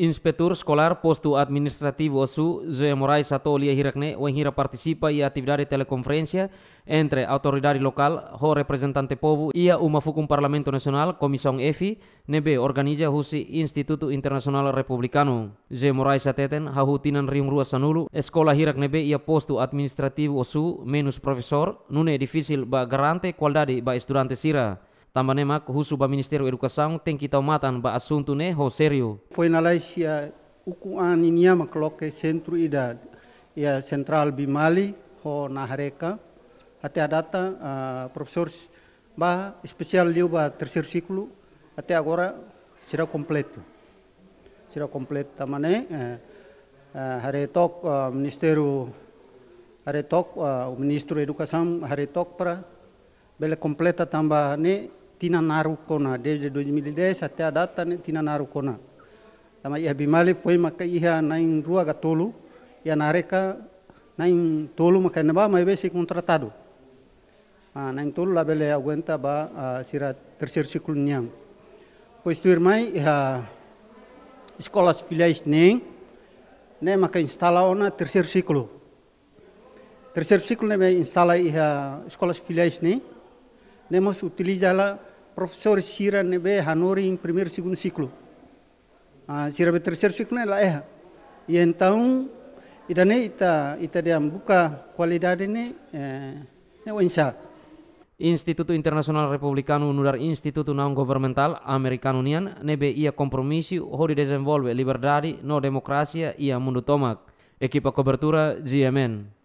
Inspektur sekolah Postu Administrativo OSU Zé Moraes Satolia Hirakne, Weng Hira participa e atividade Telekonferensia entre autoridade Lokal Ho representante povo Ia uma fucum Parlamento Nasional Komisong EFI, nebe Organija husi Instituto internasional republikano Zé Moraes Sateten, hahutinan riung ruas sanulu, sekolah Hirak nebe Ia Posto Administrativo Sul, menus profesor nune difisil ba garante qualidade ba estudante sira tambah mak husu ba ministeru Educação teng kita matan ba asuntu ne ho serio Foi na Malaysia uku an inia makloke ida ya sentral Bimali ho nahareka hati a data uh, professores ba spesial liu ba tersir siklu até agora sira completo. sira completo tamane eh, uh, e, hari tok uh, Ministério hari tok uh, Ministro Educação hari tok para bela kompleta tambah ni tina narukona desde 2010 até a data né, tina narukona tama ia bimale foi maka ia nain rua gatolu ia nareka nain tolu maka neba mai besi contratado ah nain tolu labele aguenta ba ah, sira terceiro ciclo niam pois tu irmai ia escolas filiais nem né maka instala ona terceiro ciclo terceiro ciclo né instala ia escolas filiais nem nemos utilizala Profesor sira nebe Hanori in primer e segundo ciclo. Ah, sira be terceiro ciclo ela eh. é. E então, idane ita ita dia buka kualidade ne eh, ne wensa. Instituto Internasional Republicano nudar Instituto Non Governmental Americano nian nebe ia kompromisi hori desenvolve liberdade no demokrasia ia mundo tomak. Equipa cobertura GMN.